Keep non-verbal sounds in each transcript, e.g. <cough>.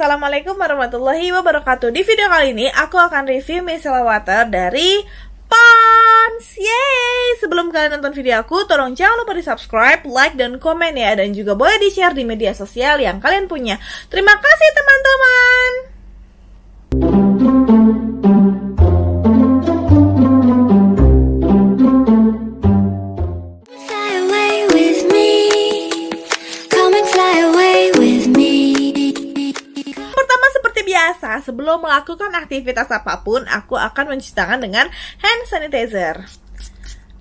Assalamualaikum warahmatullahi wabarakatuh Di video kali ini aku akan review micellar water dari Pons Yeay Sebelum kalian nonton video aku Tolong jangan lupa di subscribe, like, dan komen ya Dan juga boleh di share di media sosial yang kalian punya Terima kasih teman-teman sebelum melakukan aktivitas apapun, aku akan mencuci tangan dengan hand sanitizer.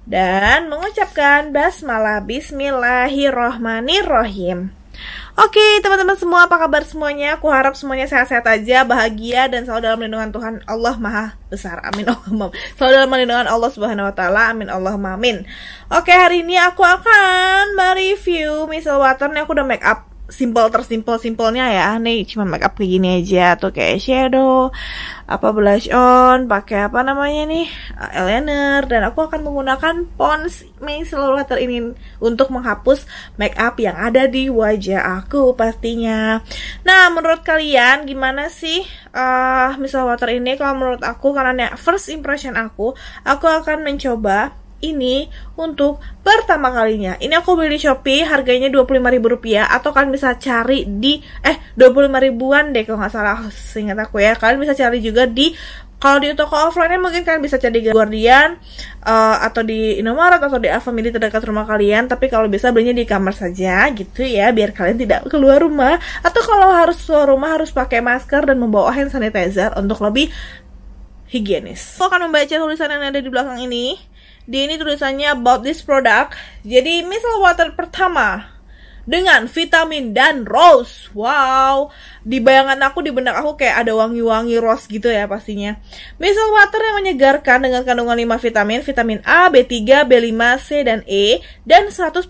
Dan mengucapkan basmalah bismillahirrohmanirrohim. Oke, teman-teman semua, apa kabar semuanya? Aku harap semuanya sehat-sehat aja, bahagia dan selalu dalam lindungan Tuhan Allah Maha Besar. Amin <laughs> Allahumma. Selalu dalam lindungan Allah Subhanahu wa taala. Amin Allahumma amin. Oke, hari ini aku akan mereview micellar water nih aku udah make up simpel tersimpel simpelnya ya ah, nih cuma make up kayak gini aja atau kayak shadow apa blush on pakai apa namanya nih eh, eyeliner dan aku akan menggunakan pons Micellar Water ini untuk menghapus make up yang ada di wajah aku pastinya nah menurut kalian gimana sih uh, eh, micellar water ini kalau menurut aku karena first impression aku aku akan mencoba ini untuk pertama kalinya. Ini aku beli di Shopee, harganya Rp25.000 atau kalian bisa cari di eh rp ribuan deh kalau nggak salah seingat aku ya. Kalian bisa cari juga di kalau di toko offline mungkin kalian bisa cari di Guardian uh, atau di Indomaret atau di Alfamidi terdekat rumah kalian tapi kalau bisa belinya di kamar saja gitu ya biar kalian tidak keluar rumah atau kalau harus keluar rumah harus pakai masker dan membawa hand sanitizer untuk lebih higienis. Aku akan membaca tulisan yang ada di belakang ini. Di ini tulisannya about this product. Jadi misal water pertama dengan vitamin dan rose. Wow, di bayangan aku di benak aku kayak ada wangi-wangi rose gitu ya pastinya. Mineral water yang menyegarkan dengan kandungan 5 vitamin, vitamin A, B3, B5, C dan E dan 100%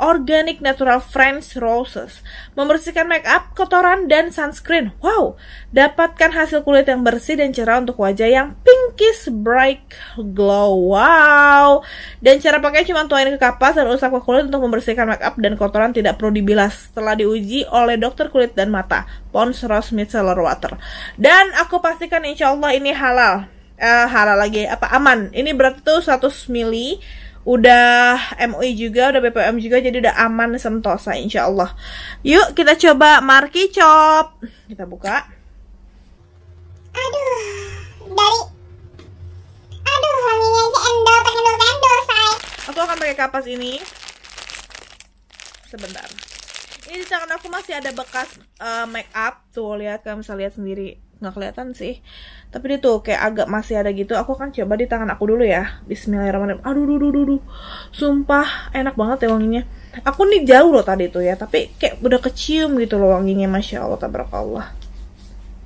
organic natural French roses. Membersihkan make up, kotoran dan sunscreen. Wow, dapatkan hasil kulit yang bersih dan cerah untuk wajah yang pinkish bright glow. Wow. Dan cara pakai cuma tuangin ke kapas dan usap ke kulit untuk membersihkan make up dan kotoran tidak tidak perlu dibilas setelah diuji oleh dokter kulit dan mata Pons Rose Micellar Water dan aku pastikan insya Allah ini halal uh, halal lagi apa aman ini berarti tuh 100 mili udah MUI juga, udah BPOM juga, jadi udah aman sentosa insya Allah. Yuk kita coba Marki Chop. Kita buka. Aduh, dari Aduh, wanginya si endor, endor, endor, say. Aku akan pakai kapas ini sebentar ini di tangan aku masih ada bekas uh, make up tuh lihat kalian bisa lihat sendiri nggak kelihatan sih tapi dia tuh kayak agak masih ada gitu aku akan coba di tangan aku dulu ya Bismillahirrahmanirrahim aduh duh, duh, duh, duh. sumpah enak banget ya wanginya aku nih jauh loh tadi tuh ya tapi kayak udah kecium gitu loh wanginya masya allah tabarakallah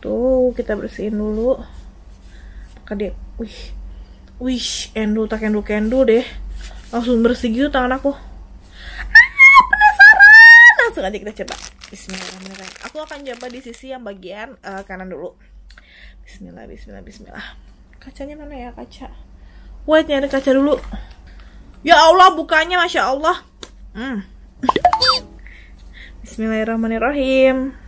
tuh kita bersihin dulu pakai dia wih wih endu tak endul kendul deh langsung bersih gitu tangan aku langsung aja kita coba Bismillahirrahmanirrahim aku akan coba di sisi yang bagian uh, kanan dulu Bismillah Bismillah Bismillah kacanya mana ya kaca wait nyari kaca dulu ya Allah bukanya masya Allah hmm. Bismillahirrahmanirrahim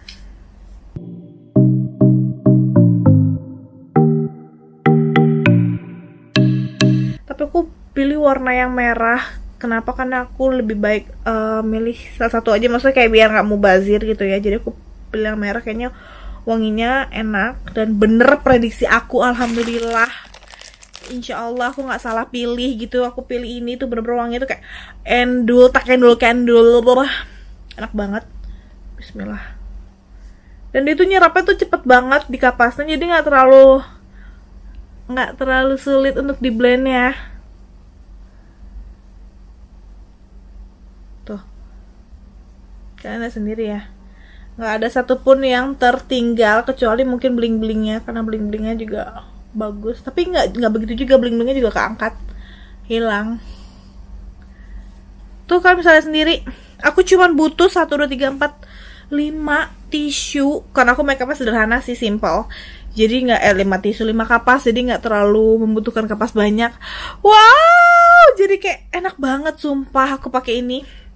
tapi aku pilih warna yang merah kenapa karena aku lebih baik uh, milih salah satu aja maksudnya kayak biar nggak mubazir gitu ya jadi aku pilih yang merah kayaknya wanginya enak dan bener prediksi aku alhamdulillah insya Allah aku nggak salah pilih gitu aku pilih ini tuh bener-bener wangi tuh kayak endul tak endul kendul enak banget Bismillah dan dia tuh nyerapnya tuh cepet banget di kapasnya jadi nggak terlalu nggak terlalu sulit untuk di blend ya tuh kalian lihat sendiri ya nggak ada satupun yang tertinggal kecuali mungkin bling blingnya karena bling blingnya juga bagus tapi nggak nggak begitu juga bling blingnya juga keangkat hilang tuh kalian misalnya sendiri aku cuman butuh satu dua tiga empat lima tisu karena aku makeupnya sederhana sih simple jadi nggak eh, 5 tisu 5 kapas jadi nggak terlalu membutuhkan kapas banyak wow jadi kayak enak banget sumpah aku pakai ini